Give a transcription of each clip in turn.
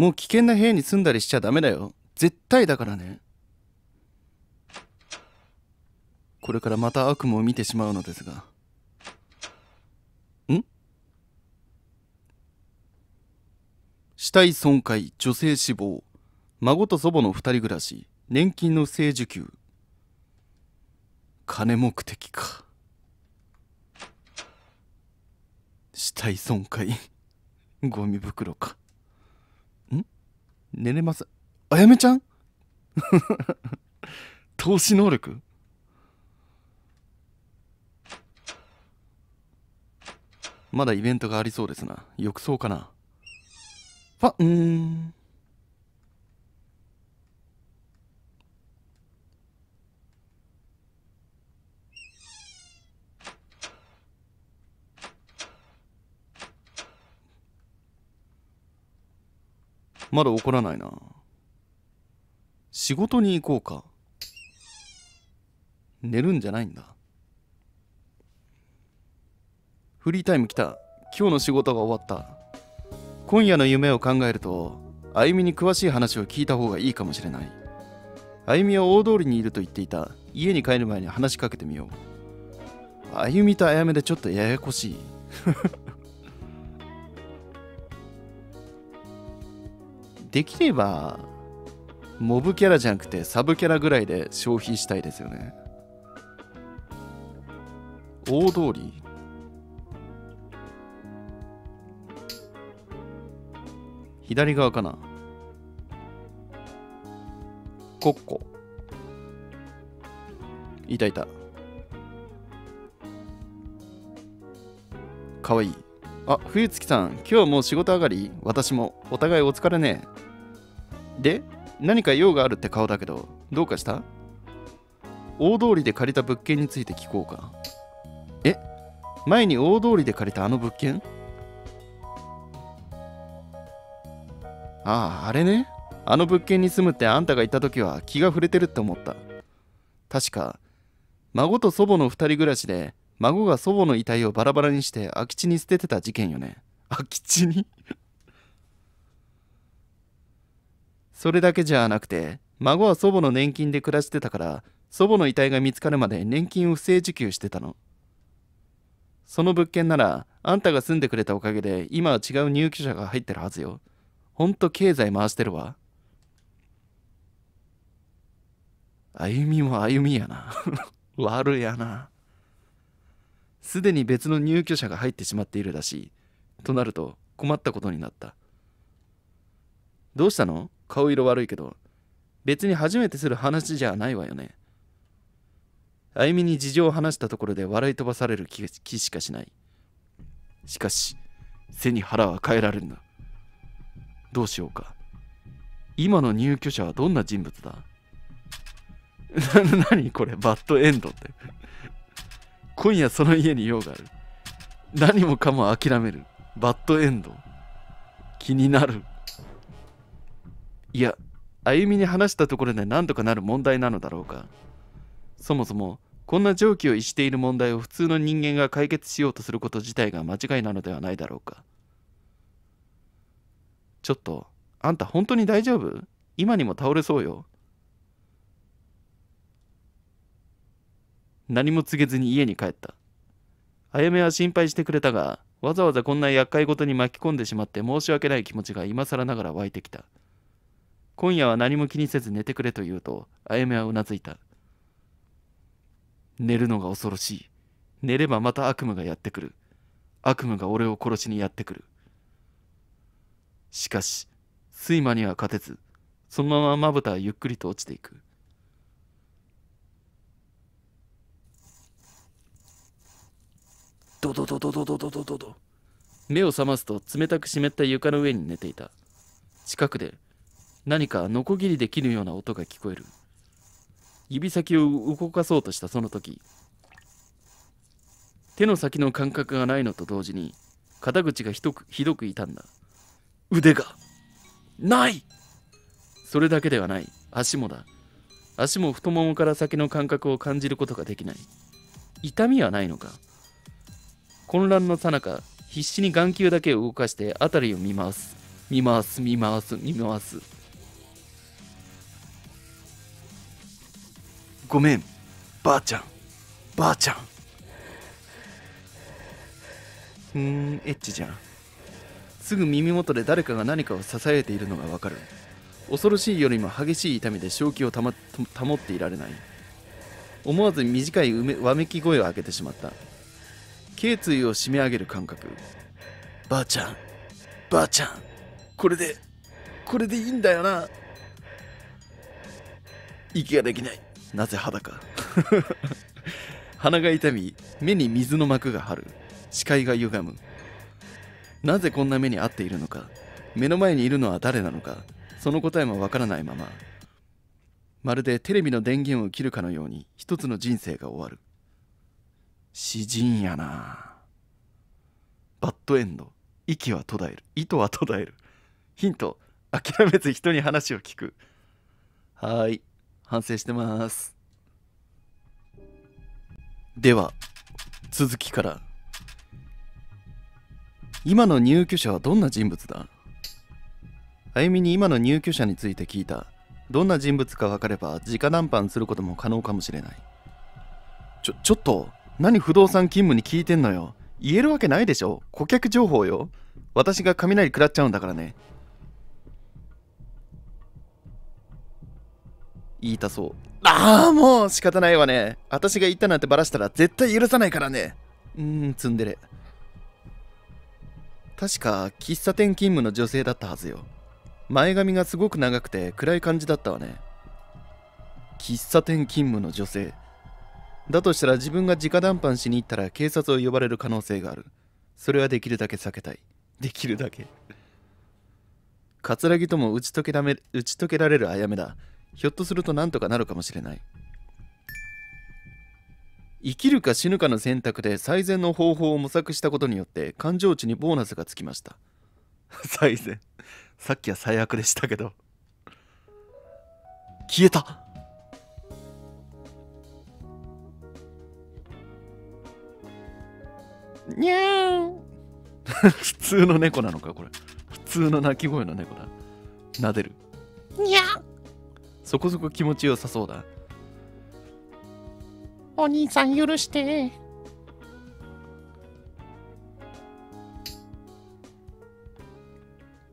もう危険な部屋に住んだりしちゃダメだよ絶対だからねこれからまた悪夢を見てしまうのですがん死体損壊女性死亡孫と祖母の2人暮らし年金の不正受給金目的か死体損壊ゴミ袋か寝れますんあやめちゃん 投資能力まだイベントがありそうですな浴槽かなファうんまだ怒らないな。仕事に行こうか。寝るんじゃないんだ。フリータイム来た。今日の仕事が終わった。今夜の夢を考えると、あゆみに詳しい話を聞いた方がいいかもしれない。あゆみは大通りにいると言っていた。家に帰る前に話しかけてみよう。あゆみとあやめでちょっとややこしい。できれば、モブキャラじゃなくてサブキャラぐらいで消費したいですよね。大通り左側かなコッコいたいたかわいいあ冬月さん今日もう仕事上がり私もお互いお疲れねで何か用があるって顔だけどどうかした大通りで借りた物件について聞こうかえ前に大通りで借りたあの物件あああれねあの物件に住むってあんたがいた時は気が触れてるって思った確か孫と祖母の2人暮らしで孫が祖母の遺体をバラバラにして空き地に捨ててた事件よね空き地にそれだけじゃなくて、孫は祖母の年金で暮らしてたから、祖母の遺体が見つかるまで年金を不正受給してたの。その物件なら、あんたが住んでくれたおかげで、今は違う入居者が入ってるはずよ。ほんと経済回してるわ。歩みも歩みやな。悪やな。すでに別の入居者が入ってしまっているらしい。となると困ったことになった。どうしたの顔色悪いけど別に初めてする話じゃないわよねあゆみに事情を話したところで笑い飛ばされる気気しかしないしかし背に腹は変えられるなどうしようか今の入居者はどんな人物だ 何これバッドエンドって今夜その家に用がある何もかも諦めるバッドエンド気になるいや歩みに話したところで何とかなる問題なのだろうかそもそもこんな常軌を逸している問題を普通の人間が解決しようとすること自体が間違いなのではないだろうかちょっとあんた本当に大丈夫今にも倒れそうよ何も告げずに家に帰ったあやめは心配してくれたがわざわざこんな厄介事に巻き込んでしまって申し訳ない気持ちが今更ながら湧いてきた今夜は何も気にせず寝てくれと言うと、あやめはうなずいた。寝るのが恐ろしい。寝ればまた悪夢がやってくる。悪夢が俺を殺しにやってくる。しかし、睡魔には勝てず、そのまままぶたはゆっくりと落ちていく。ドドドドドドドドドド。目を覚ますと冷たく湿った床の上に寝ていた。近くで何かノコギリで切るような音が聞こえる指先を動かそうとしたその時手の先の感覚がないのと同時に肩口がひどくひどく痛んだ腕がないそれだけではない足もだ足も太ももから先の感覚を感じることができない痛みはないのか混乱のさなか必死に眼球だけを動かして辺りを見回す見回す見回す見回すごめんばあちゃんばあちゃんうんエッチじゃんすぐ耳元で誰かが何かを支えているのがわかる恐ろしいよりも激しい痛みで正気を保っていられない思わず短いわめき声を上げてしまった頸椎を締め上げる感覚ばあちゃんばあちゃんこれでこれでいいんだよな息ができないなぜ肌か鼻が痛み目に水の膜が張る視界が歪むなぜこんな目に遭っているのか目の前にいるのは誰なのかその答えもわからないまままるでテレビの電源を切るかのように一つの人生が終わる詩人やなバッドエンド息は途絶える糸は途絶えるヒント諦めず人に話を聞くはい反省してますでは続きから今の入居者はどんな人物だあゆみに今の入居者について聞いたどんな人物か分かれば直談判することも可能かもしれないちょちょっと何不動産勤務に聞いてんのよ言えるわけないでしょ顧客情報よ私が雷食らっちゃうんだからね言いたそう。ああ、もう仕方ないわね。私が言ったなんてバラしたら絶対許さないからね。うーん、ツンデレ。確か、喫茶店勤務の女性だったはずよ。前髪がすごく長くて暗い感じだったわね。喫茶店勤務の女性。だとしたら自分が直談判しに行ったら警察を呼ばれる可能性がある。それはできるだけ避けたい。できるだけ。葛 城とも打ち解けだめ打ち解けられるあやめだ。ひょっとすると何とかなるかもしれない生きるか死ぬかの選択で最善の方法を模索したことによって感情値にボーナスがつきました 最善さっきは最悪でしたけど消えたにゃー 普通の猫なのかこれ普通の鳴き声の猫だ撫でるにゃーそこそこ気持ちよさそうだお兄さん許して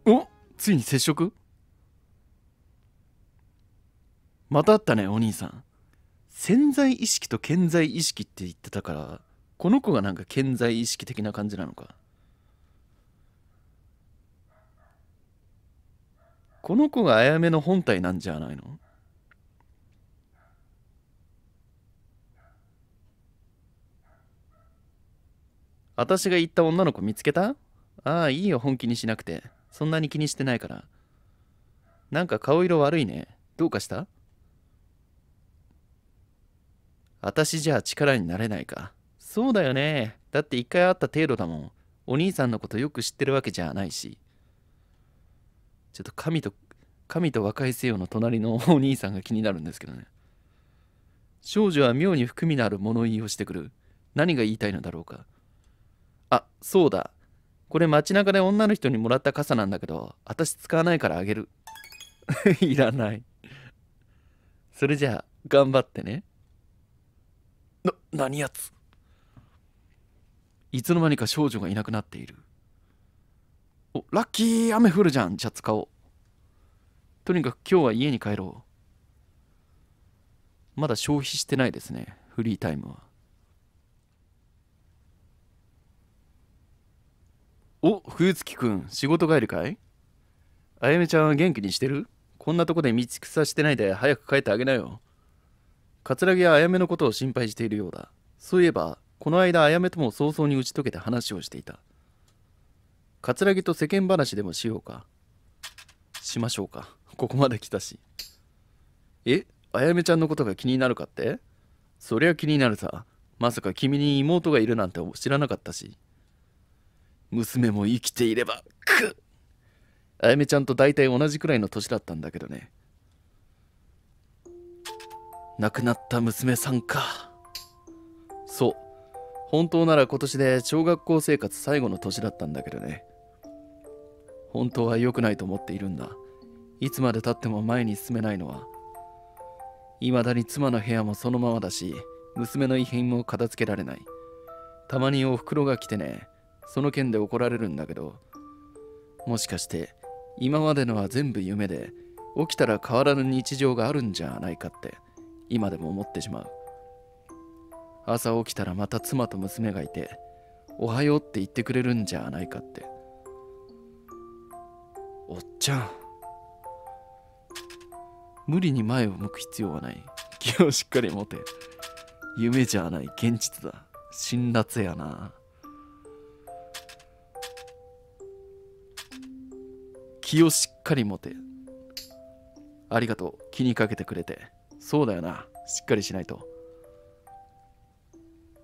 おついに接触またあったねお兄さん潜在意識と健在意識って言ってたからこの子がなんか健在意識的な感じなのかこの子があやめの本体なんじゃないの私が言った女の子見つけたああ、いいよ、本気にしなくて。そんなに気にしてないから。なんか顔色悪いね。どうかした私じゃ力になれないか。そうだよね。だって一回会った程度だもん。お兄さんのことよく知ってるわけじゃないし。ちょっと神と、神と若い西洋の隣の お兄さんが気になるんですけどね。少女は妙に含みのある物言いをしてくる。何が言いたいのだろうか。あそうだこれ街中で女の人にもらった傘なんだけど私使わないからあげる いらないそれじゃあ頑張ってねな何やついつの間にか少女がいなくなっているおラッキー雨降るじゃんじゃあ使おうとにかく今日は家に帰ろうまだ消費してないですねフリータイムはお冬月くん仕事帰りかいあやめちゃんは元気にしてるこんなとこで道草してないで早く帰ってあげなよ桂木はあやめのことを心配しているようだそういえばこの間あやめとも早々に打ち解けて話をしていた桂木と世間話でもしようかしましょうかここまで来たしえあやめちゃんのことが気になるかってそりゃ気になるさまさか君に妹がいるなんて知らなかったし娘も生きていればくあやめちゃんと大体同じくらいの年だったんだけどね亡くなった娘さんかそう本当なら今年で小学校生活最後の年だったんだけどね本当は良くないと思っているんだいつまでたっても前に進めないのは未だに妻の部屋もそのままだし娘の異変も片付けられないたまにお袋が来てねその件で怒られるんだけどもしかして今までのは全部夢で起きたら変わらぬ日常があるんじゃないかって今でも思ってしまう朝起きたらまた妻と娘がいておはようって言ってくれるんじゃないかっておっちゃん無理に前を向く必要はない気をしっかり持て夢じゃない現実だ辛辣やな気をしっかり持て。ありがとう。気にかけてくれて。そうだよな。しっかりしないと。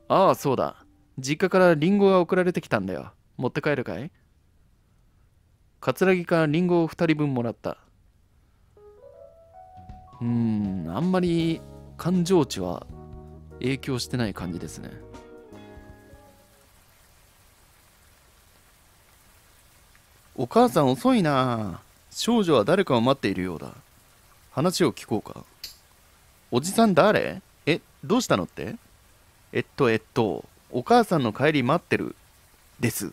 ああ、そうだ。実家からリンゴが送られてきたんだよ。持って帰るかい葛城からリンゴを2人分もらった。うーん、あんまり感情値は影響してない感じですね。お母さん遅いな少女は誰かを待っているようだ話を聞こうかおじさん誰えどうしたのってえっとえっとお母さんの帰り待ってるです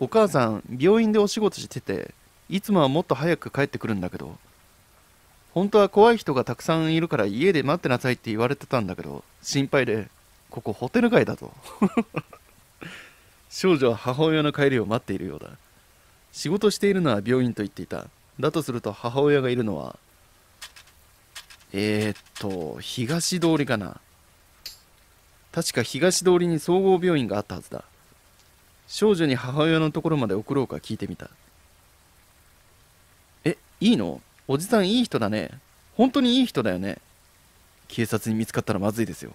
お母さん病院でお仕事してていつもはもっと早く帰ってくるんだけど本当は怖い人がたくさんいるから家で待ってなさいって言われてたんだけど心配でここホテル街だと 少女は母親の帰りを待っているようだ仕事しているのは病院と言っていただとすると母親がいるのはえー、っと東通りかな確か東通りに総合病院があったはずだ少女に母親のところまで送ろうか聞いてみたえいいのおじさんいい人だね本当にいい人だよね警察に見つかったらまずいですよ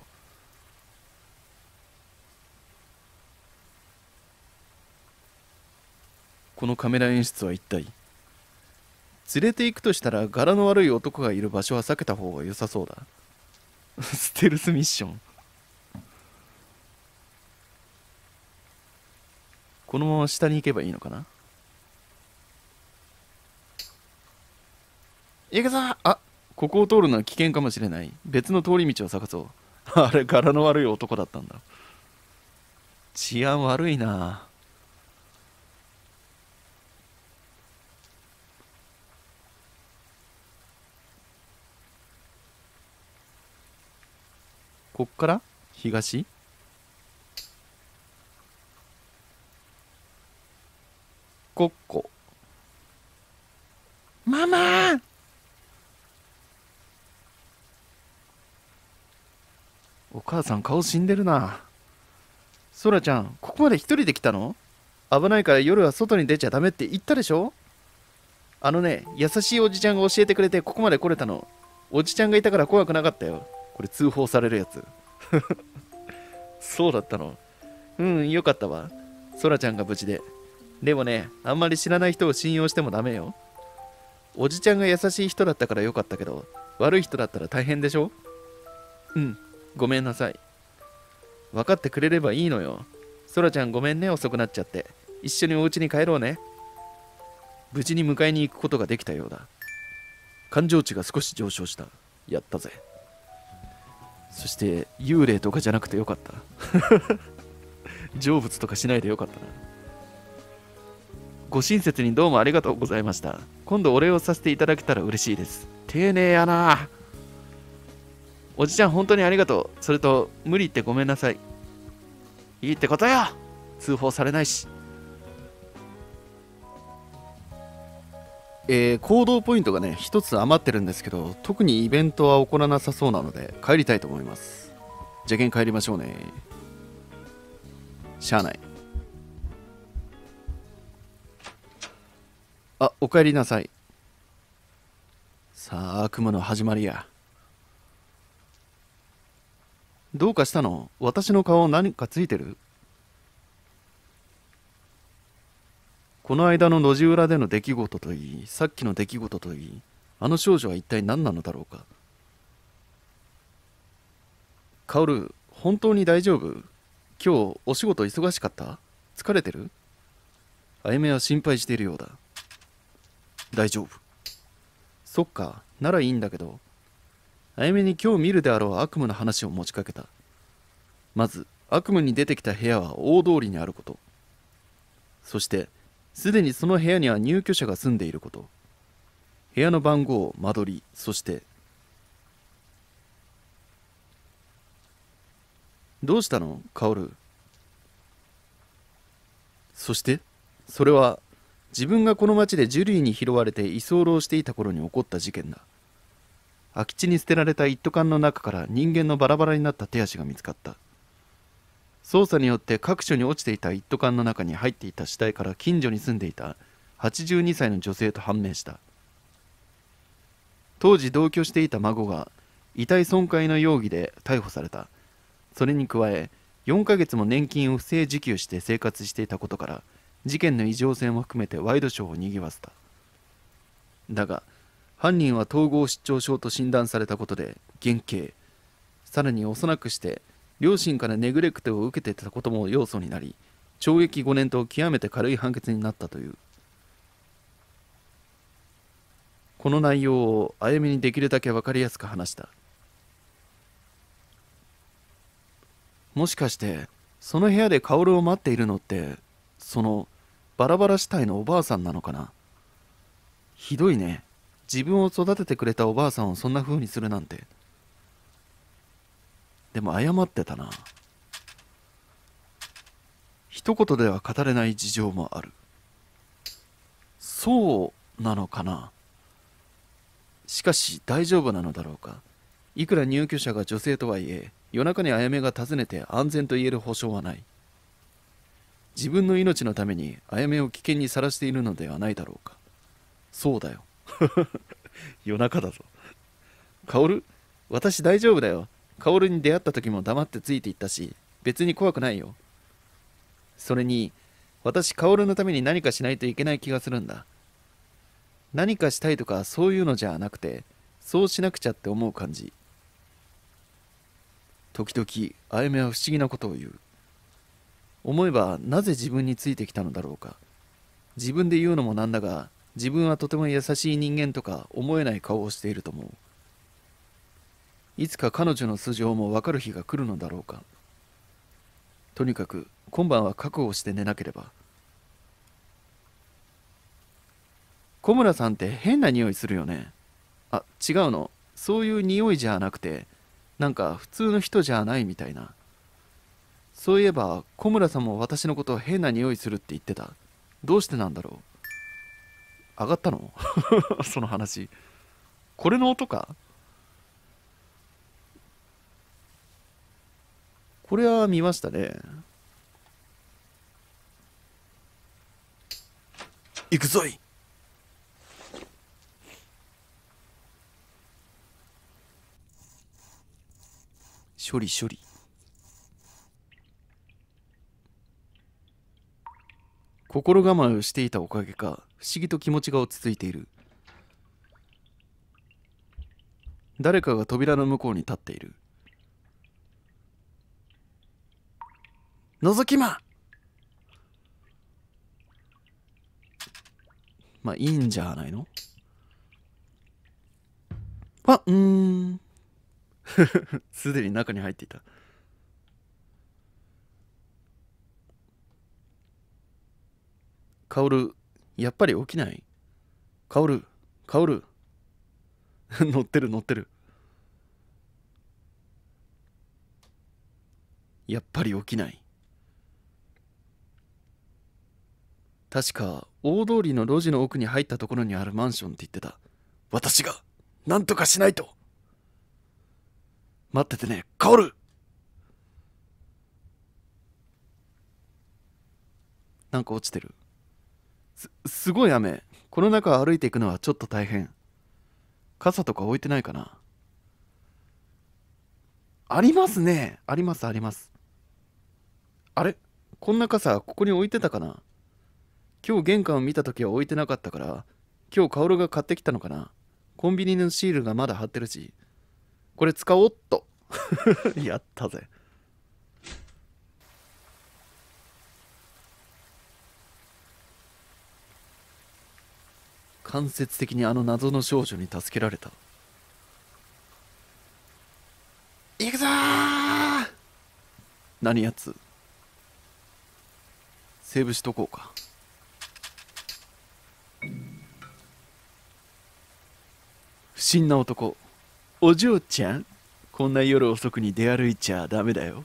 このカメラ演出は一体連れて行くとしたら柄の悪い男がいる場所は避けた方が良さそうだ ステルスミッションこのまま下に行けばいいのかな行くぞあここを通るのは危険かもしれない別の通り道を探そうあれ柄の悪い男だったんだ治安悪いなこっから東こっこママお母さん顔死んでるなそらちゃんここまで一人で来たの危ないから夜は外に出ちゃダメって言ったでしょあのね優しいおじちゃんが教えてくれてここまで来れたのおじちゃんがいたから怖くなかったよこれ通報されるやつ そうだったのうんよかったわそらちゃんが無事ででもねあんまり知らない人を信用してもダメよおじちゃんが優しい人だったからよかったけど悪い人だったら大変でしょうんごめんなさい分かってくれればいいのよそらちゃんごめんね遅くなっちゃって一緒にお家に帰ろうね無事に迎えに行くことができたようだ感情値が少し上昇したやったぜそして幽霊とかじゃなくてよかった 成仏とかしないでよかったなご親切にどうもありがとうございました今度お礼をさせていただけたら嬉しいです丁寧やなおじちゃん本当にありがとうそれと無理言ってごめんなさいいいってことよ通報されないしえー、行動ポイントがね一つ余ってるんですけど特にイベントは起こらなさそうなので帰りたいと思いますじゃけん帰りましょうねしゃあないあお帰りなさいさあ悪夢の始まりやどうかしたの私の顔何かついてるこの間の路地裏での出来事といいさっきの出来事といいあの少女は一体何なのだろうか薫本当に大丈夫今日お仕事忙しかった疲れてるあゆめは心配しているようだ大丈夫そっかならいいんだけどあゆめに今日見るであろう悪夢の話を持ちかけたまず悪夢に出てきた部屋は大通りにあることそしてすでにその部屋には入居者が住んでいること部屋の番号間取りそしてどうしたの薫そしてそれは自分がこの町でジュリーに拾われて居候していた頃に起こった事件だ空き地に捨てられた一斗缶の中から人間のバラバラになった手足が見つかった捜査によって各所に落ちていた一斗缶の中に入っていた死体から近所に住んでいた82歳の女性と判明した当時同居していた孫が遺体損壊の容疑で逮捕されたそれに加え4ヶ月も年金を不正受給して生活していたことから事件の異常性も含めてワイドショーを賑わせただが犯人は統合失調症と診断されたことで減刑さらに幼くして両親からネグレクトを受けていたことも要素になり懲役5年と極めて軽い判決になったというこの内容をあゆみにできるだけ分かりやすく話したもしかしてその部屋で薫を待っているのってそのバラバラ死体のおばあさんなのかなひどいね自分を育ててくれたおばあさんをそんな風にするなんて。でも謝ってたな。一言では語れない事情もある。そうなのかなしかし大丈夫なのだろうかいくら入居者が女性とはいえ、夜中にあやめが訪ねて安全と言える保証はない。自分の命のためにあやめを危険にさらしているのではないだろうか。そうだよ。夜中だぞ。薫、私大丈夫だよ。薫に出会った時も黙ってついていったし別に怖くないよそれに私薫のために何かしないといけない気がするんだ何かしたいとかそういうのじゃなくてそうしなくちゃって思う感じ時々あゆめは不思議なことを言う思えばなぜ自分についてきたのだろうか自分で言うのもなんだが自分はとても優しい人間とか思えない顔をしていると思ういつか彼女の素性もわかる日が来るのだろうかとにかく今晩は覚悟して寝なければ小村さんって変な匂いするよねあ違うのそういう匂いじゃなくてなんか普通の人じゃないみたいなそういえば小村さんも私のこと変な匂いするって言ってたどうしてなんだろう上がったの その話これの音かこれは見ましたね。行くぞい処理処理心構えをしていたおかげか不思議と気持ちが落ち着いている誰かが扉の向こうに立っている覗き魔まあいいんじゃないのあうーん すでに中に入っていたカオルやっぱり起きないカオルカオル 乗ってる乗ってるやっぱり起きない確か大通りの路地の奥に入ったところにあるマンションって言ってた私が何とかしないと待っててね薫なんか落ちてるすすごい雨この中歩いていくのはちょっと大変傘とか置いてないかなありますねありますありますあれこんな傘ここに置いてたかな今日玄関を見た時は置いてなかったから今日薫が買ってきたのかなコンビニのシールがまだ貼ってるしこれ使おっと やったぜ間接的にあの謎の少女に助けられた行くぞ何やつセーブしとこうか不審な男お嬢ちゃんこんな夜遅くに出歩いちゃダメだよ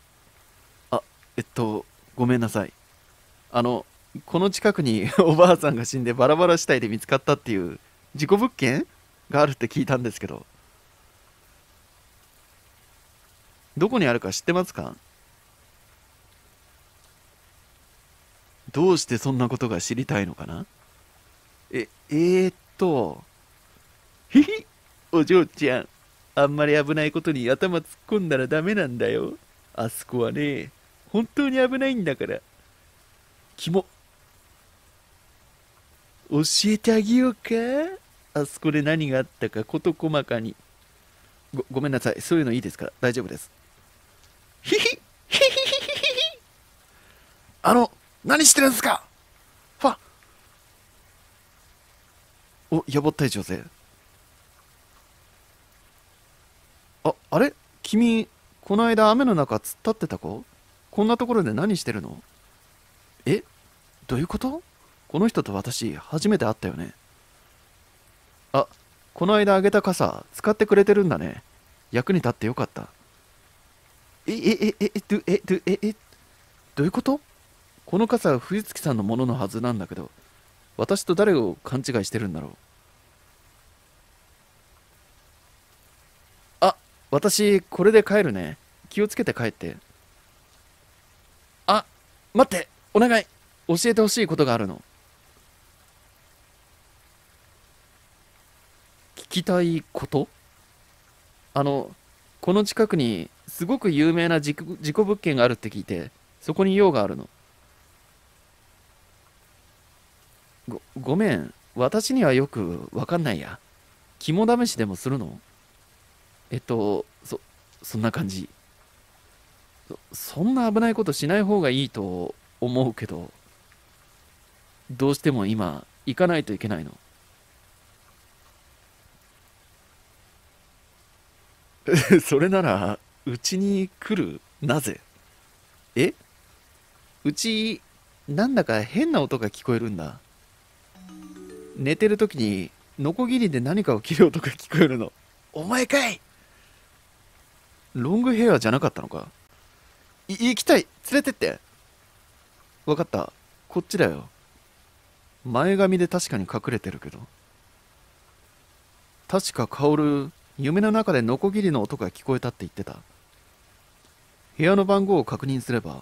あえっとごめんなさいあのこの近くに おばあさんが死んでバラバラ死体で見つかったっていう事故物件があるって聞いたんですけどどこにあるか知ってますかどうしてそんなことが知りたいのかなええー、っとひひお嬢ちゃん、あんまり危ないことに頭突っ込んだらダメなんだよ。あそこはね、本当に危ないんだから。キモ。教えてあげようかあそこで何があったか事細かに。ご、ごめんなさい。そういうのいいですから。大丈夫です。ひひひひひひあの、何してるんですかファお、やぼったい女性。あ、あれ君、この間雨の中突っ立ってた子こんなところで何してるのえどういうことこの人と私、初めて会ったよね。あ、この間あげた傘、使ってくれてるんだね。役に立ってよかった。え、え、え、え、ど、え、ど、え、え、どういうことこの傘は藤月さんのもののはずなんだけど、私と誰を勘違いしてるんだろう。私、これで帰るね。気をつけて帰って。あ、待って、お願い。教えてほしいことがあるの。聞きたいことあの、この近くにすごく有名な事故物件があるって聞いて、そこに用があるの。ご、ごめん。私にはよくわかんないや。肝試しでもするのえっとそそんな感じそんな危ないことしない方がいいと思うけどどうしても今行かないといけないの それならうちに来るなぜえうちなんだか変な音が聞こえるんだ寝てる時にノコギリで何かを切る音が聞こえるのお前かいロングヘアじゃなかったのかい行きたい連れてってわかったこっちだよ前髪で確かに隠れてるけど確か薫夢の中でノコギリの音が聞こえたって言ってた部屋の番号を確認すれば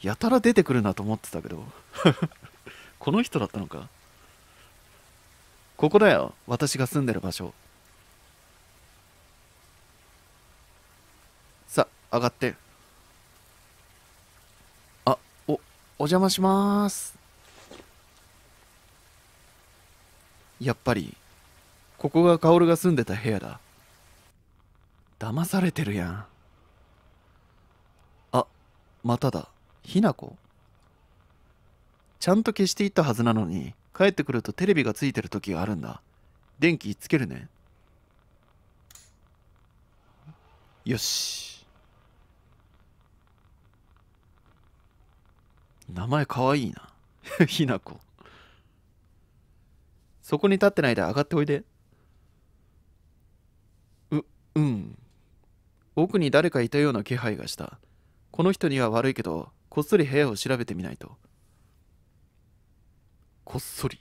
やたら出てくるなと思ってたけど この人だったのかここだよ私が住んでる場所さ上がってあおお邪魔しますやっぱりここが薫が住んでた部屋だ騙されてるやんあまただひなこちゃんと消していったはずなのに帰ってくるとテレビがついてる時があるんだ。電気つけるね。よし。名前かわいいな。ひなこ。そこに立ってないで上がっておいで。う、うん。奥に誰かいたような気配がした。この人には悪いけど、こっそり部屋を調べてみないと。こっそり。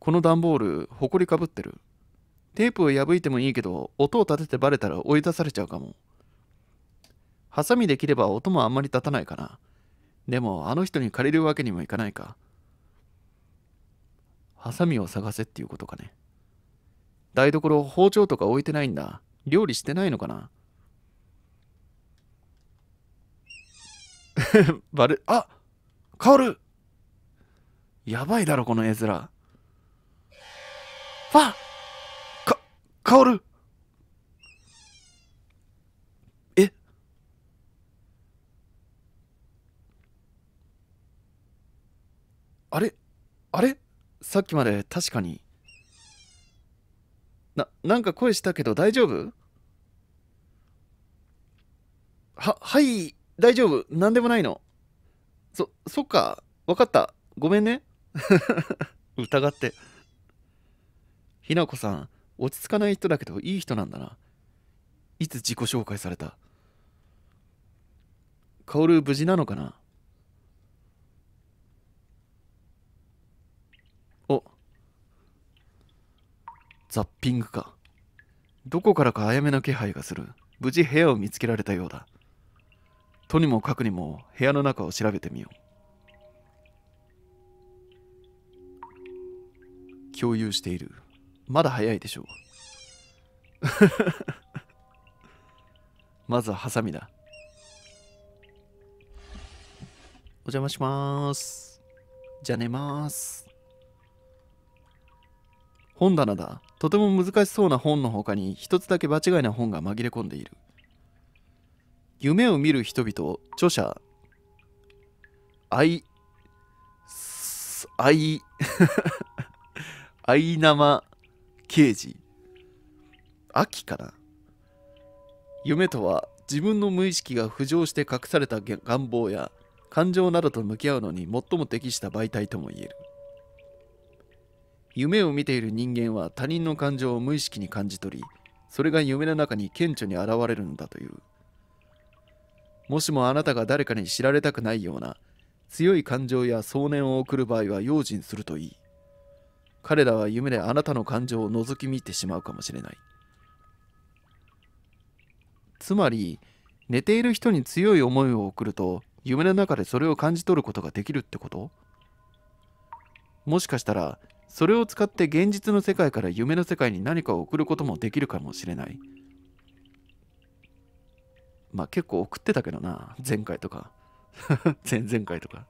この段ボール、ほこりかぶってる。テープを破いてもいいけど、音を立ててバレたら追い出されちゃうかも。ハサミで切れば音もあんまり立たないかな。でも、あの人に借りるわけにもいかないか。ハサミを探せっていうことかね。台所、包丁とか置いてないんだ。料理してないのかな バレ、あカオルやばいだろ、この絵面。わァ。か、カオルえあれあれさっきまで確かに。な、なんか声したけど大丈夫は、はい、大丈夫。なんでもないの。そ、そっか。わかった。ごめんね。疑って。ひなこさん、落ち着かない人だけどいい人なんだな。いつ自己紹介された薫無事なのかなおザッピングかどこからかあやめの気配がする無事部屋を見つけられたようだとにもかくにも部屋の中を調べてみよう共有しているまだ早いでしょう まずはハサミだお邪魔しますじゃ寝ます本棚だとても難しそうな本の他に一つだけ間違いな本が紛れ込んでいる夢を見る人々著者アイアイアイナマ刑事秋かな夢とは自分の無意識が浮上して隠された願望や感情などと向き合うのに最も適した媒体ともいえる夢を見ている人間は他人の感情を無意識に感じ取りそれが夢の中に顕著に現れるのだというもしもあなたが誰かに知られたくないような強い感情や想念を送る場合は用心するといい彼らは夢であなたの感情を覗き見てしまうかもしれないつまり寝ている人に強い思いを送ると夢の中でそれを感じ取ることができるってこともしかしたらそれを使って現実の世界から夢の世界に何かを送ることもできるかもしれないまあ結構送ってたけどな前回とか 前々回とか